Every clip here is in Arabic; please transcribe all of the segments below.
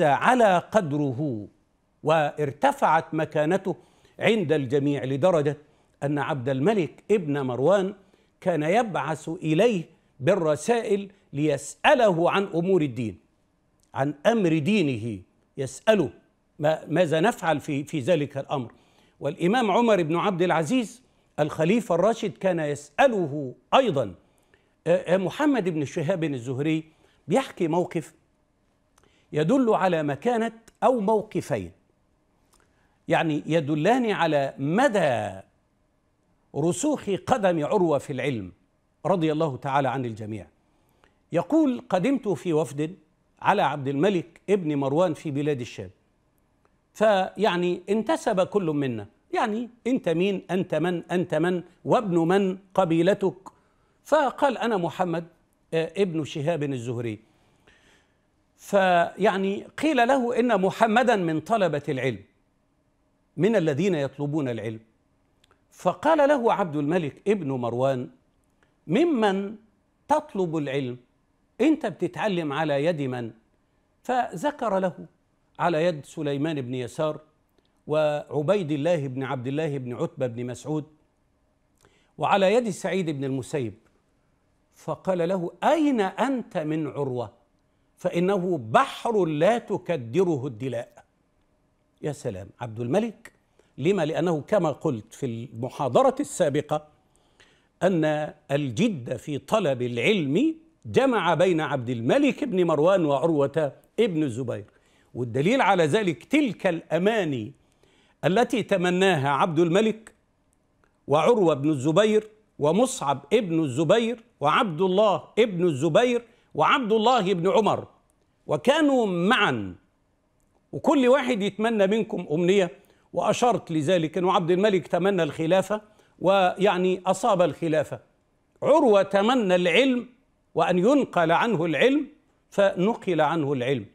على قدره وارتفعت مكانته عند الجميع لدرجة أن عبد الملك ابن مروان كان يبعث إليه بالرسائل ليسأله عن أمور الدين عن أمر دينه يسأله ما ماذا نفعل في, في ذلك الأمر والإمام عمر بن عبد العزيز الخليفة الراشد كان يسأله أيضا آه، آه، محمد بن شهاب الزهري بيحكي موقف يدل على مكانة أو موقفين يعني يدلان على مدى رسوخ قدم عروة في العلم رضي الله تعالى عن الجميع يقول قدمت في وفد على عبد الملك ابن مروان في بلاد الشام فيعني انتسب كل منا يعني انت مين انت من انت من وابن من قبيلتك فقال انا محمد آه، ابن شهاب الزهري فيعني قيل له ان محمدا من طلبه العلم من الذين يطلبون العلم فقال له عبد الملك ابن مروان ممن تطلب العلم انت بتتعلم على يد من فذكر له على يد سليمان بن يسار وعبيد الله بن عبد الله بن عتبه بن مسعود وعلى يد سعيد بن المسيب فقال له اين انت من عروه فإنه بحر لا تكدره الدلاء يا سلام عبد الملك لما لأنه كما قلت في المحاضرة السابقة أن الجد في طلب العلم جمع بين عبد الملك بن مروان وعروة ابن الزبير والدليل على ذلك تلك الأماني التي تمناها عبد الملك وعروة بن الزبير ومصعب ابن الزبير وعبد الله ابن الزبير وعبد الله بن عمر وكانوا معا وكل واحد يتمنى منكم أمنية وأشرت لذلك أنه عبد الملك تمنى الخلافة ويعني أصاب الخلافة عروة تمنى العلم وأن ينقل عنه العلم فنقل عنه العلم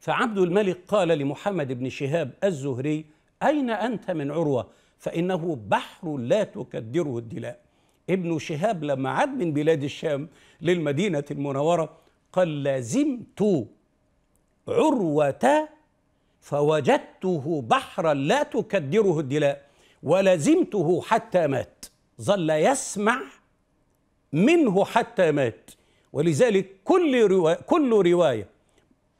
فعبد الملك قال لمحمد بن شهاب الزهري أين أنت من عروة فإنه بحر لا تكدره الدلاء ابن شهاب لما عاد من بلاد الشام للمدينة المنورة قال لازمت عروة فوجدته بحرا لا تكدره الدلاء ولزمته حتى مات ظل يسمع منه حتى مات ولذلك كل رواية كل رواية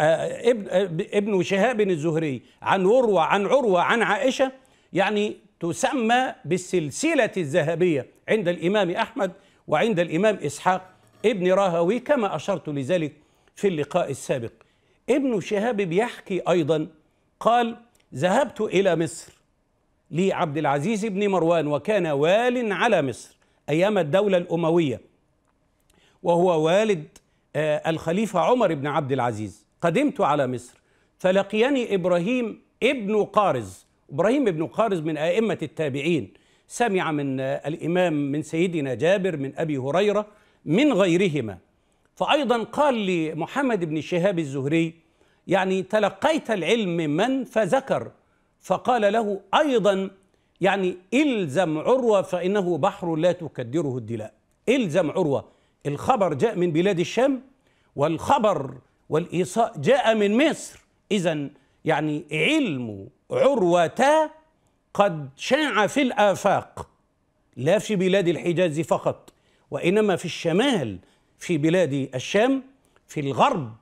آه، ابن آه، ابن شهاب الزهري عن عروة عن عروة عن عائشة يعني تسمى بالسلسلة الذهبية عند الإمام أحمد وعند الإمام إسحاق ابن راهوي كما أشرت لذلك في اللقاء السابق ابن شهاب بيحكي أيضا قال ذهبت إلى مصر لعبد العزيز بن مروان وكان وال على مصر أيام الدولة الأموية وهو والد آه، الخليفة عمر بن عبد العزيز قدمت على مصر فلقيني إبراهيم ابن قارز إبراهيم ابن قارز من أئمة التابعين سمع من آه، الإمام من سيدنا جابر من أبي هريرة من غيرهما فأيضا قال لمحمد بن شهاب الزهري يعني تلقيت العلم من فذكر فقال له أيضا يعني إلزم عروة فإنه بحر لا تكدره الدلاء إلزم عروة الخبر جاء من بلاد الشام والخبر والإيصاء جاء من مصر إذا يعني علم عروة قد شاع في الآفاق لا في بلاد الحجاز فقط وإنما في الشمال في بلاد الشام في الغرب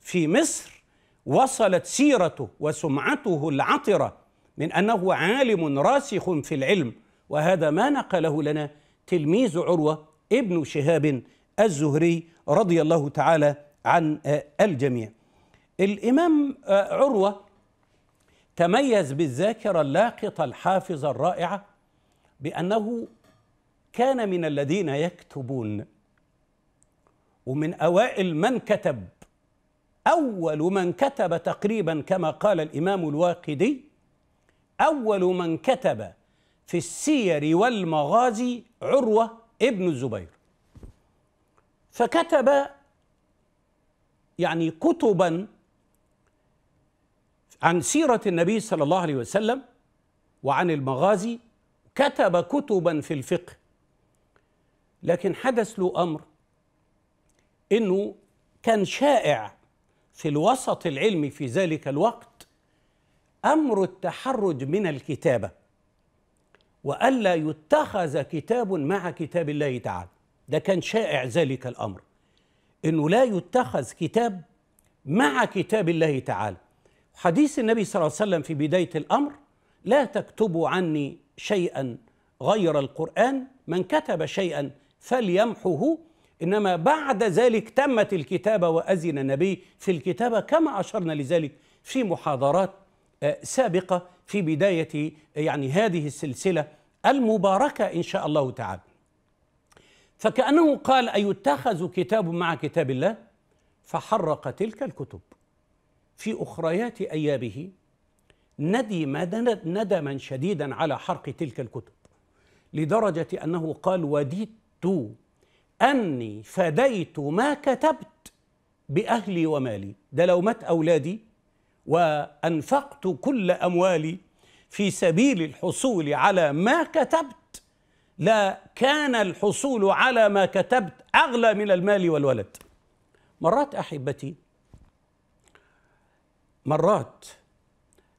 في مصر وصلت سيرته وسمعته العطرة من أنه عالم راسخ في العلم وهذا ما نقله لنا تلميذ عروة ابن شهاب الزهري رضي الله تعالى عن الجميع الإمام عروة تميز بالذاكرة اللاقطة الحافظة الرائعة بأنه كان من الذين يكتبون ومن اوائل من كتب اول من كتب تقريبا كما قال الامام الواقدي اول من كتب في السير والمغازي عروه ابن الزبير فكتب يعني كتبا عن سيره النبي صلى الله عليه وسلم وعن المغازي كتب كتبا في الفقه لكن حدث له امر انه كان شائع في الوسط العلمي في ذلك الوقت امر التحرج من الكتابه والا يتخذ كتاب مع كتاب الله تعالى ده كان شائع ذلك الامر انه لا يتخذ كتاب مع كتاب الله تعالى حديث النبي صلى الله عليه وسلم في بدايه الامر لا تكتبوا عني شيئا غير القران من كتب شيئا فليمحه انما بعد ذلك تمت الكتابه واذن النبي في الكتابه كما اشرنا لذلك في محاضرات آه، سابقه في بدايه يعني هذه السلسله المباركه ان شاء الله تعالى. فكانه قال ايتخذ كتاب مع كتاب الله فحرق تلك الكتب في اخريات ايابه ندم ندما شديدا على حرق تلك الكتب لدرجه انه قال وديت أني فديت ما كتبت بأهلي ومالي ده لو مات أولادي وأنفقت كل أموالي في سبيل الحصول على ما كتبت لا كان الحصول على ما كتبت أغلى من المال والولد مرات أحبتي مرات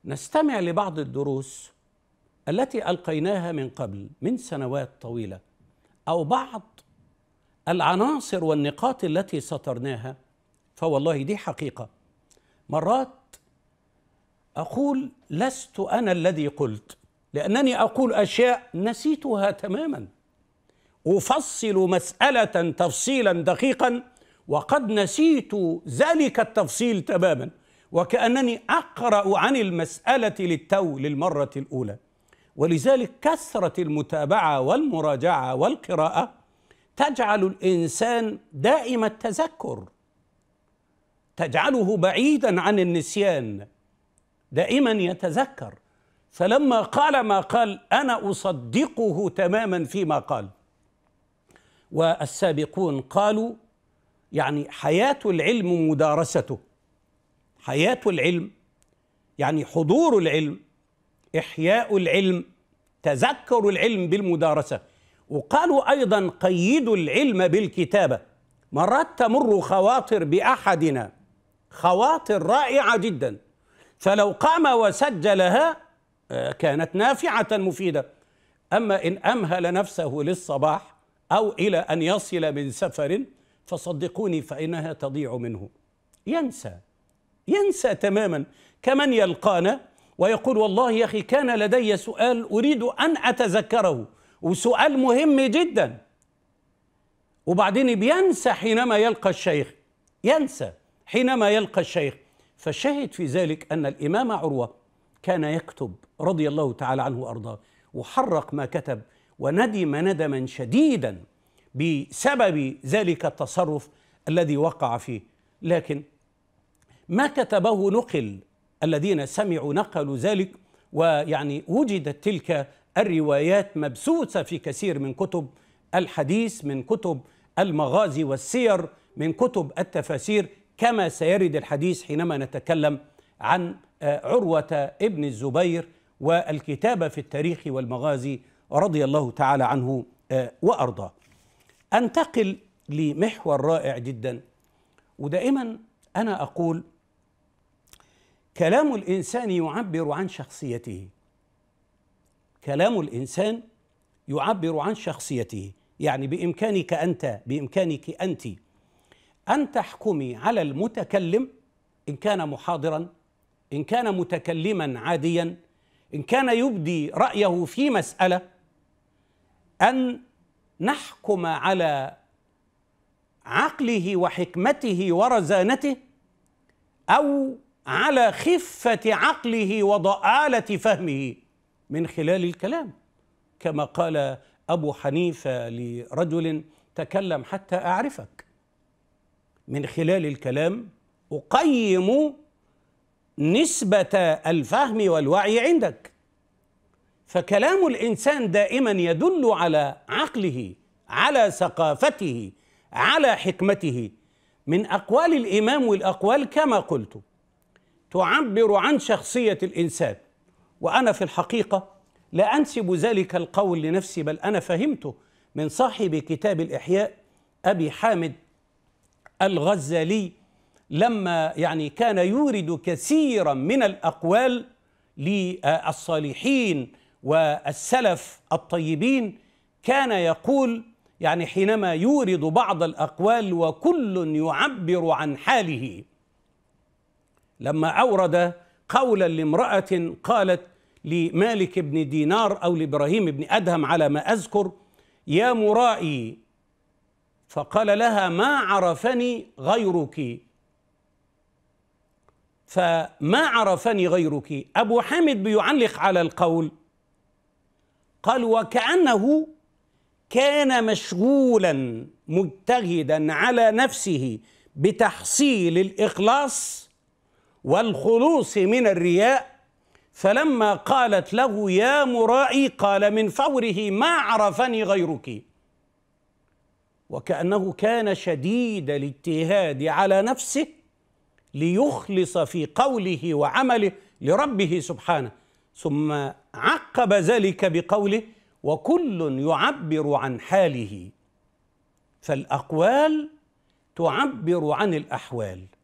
نستمع لبعض الدروس التي ألقيناها من قبل من سنوات طويلة او بعض العناصر والنقاط التي سطرناها فوالله دي حقيقه مرات اقول لست انا الذي قلت لانني اقول اشياء نسيتها تماما افصل مساله تفصيلا دقيقا وقد نسيت ذلك التفصيل تماما وكانني اقرا عن المساله للتو للمره الاولى ولذلك كثرة المتابعة والمراجعة والقراءة تجعل الإنسان دائم التذكر تجعله بعيدا عن النسيان دائما يتذكر فلما قال ما قال أنا أصدقه تماما فيما قال والسابقون قالوا يعني حياة العلم مدارسته حياة العلم يعني حضور العلم إحياء العلم تذكروا العلم بالمدارسة وقالوا أيضا قيدوا العلم بالكتابة مرات تمر خواطر بأحدنا خواطر رائعة جدا فلو قام وسجلها آه، كانت نافعة مفيدة أما إن أمهل نفسه للصباح أو إلى أن يصل من سفر فصدقوني فإنها تضيع منه ينسى ينسى تماما كمن يلقانا ويقول والله يا أخي كان لدي سؤال أريد أن أتذكره وسؤال مهم جدا وبعدين بينسى حينما يلقى الشيخ ينسى حينما يلقى الشيخ فالشاهد في ذلك أن الإمام عروة كان يكتب رضي الله تعالى عنه وأرضاه وحرق ما كتب وندم ندما شديدا بسبب ذلك التصرف الذي وقع فيه لكن ما كتبه نقل الذين سمعوا نقلوا ذلك ويعني وجدت تلك الروايات مبسوسه في كثير من كتب الحديث من كتب المغازي والسير من كتب التفاسير كما سيرد الحديث حينما نتكلم عن آه، عروة ابن الزبير والكتابة في التاريخ والمغازي رضي الله تعالى عنه آه، وأرضاه أنتقل لمحور رائع جدا ودائما أنا أقول كلام الانسان يعبر عن شخصيته كلام الانسان يعبر عن شخصيته يعني بامكانك انت بامكانك انت ان تحكمي على المتكلم ان كان محاضرا ان كان متكلما عاديا ان كان يبدي رايه في مساله ان نحكم على عقله وحكمته ورزانته او على خفه عقله وضاله فهمه من خلال الكلام كما قال ابو حنيفه لرجل تكلم حتى اعرفك من خلال الكلام اقيم نسبه الفهم والوعي عندك فكلام الانسان دائما يدل على عقله على ثقافته على حكمته من اقوال الامام والاقوال كما قلت تعبر عن شخصية الإنسان وأنا في الحقيقة لا أنسب ذلك القول لنفسي بل أنا فهمته من صاحب كتاب الإحياء أبي حامد الغزالي لما يعني كان يورد كثيرا من الأقوال للصالحين والسلف الطيبين كان يقول يعني حينما يورد بعض الأقوال وكل يعبر عن حاله لما أورد قولا لامرأة قالت لمالك بن دينار أو لإبراهيم بن أدهم على ما أذكر يا مرائي فقال لها ما عرفني غيرك فما عرفني غيرك أبو حامد بيعلق على القول قال وكأنه كان مشغولا مجتهدا على نفسه بتحصيل الإخلاص والخلوص من الرياء فلما قالت له يا مرائي قال من فوره ما عرفني غيرك وكأنه كان شديد الاجتهاد على نفسه ليخلص في قوله وعمله لربه سبحانه ثم عقب ذلك بقوله وكل يعبر عن حاله فالاقوال تعبر عن الاحوال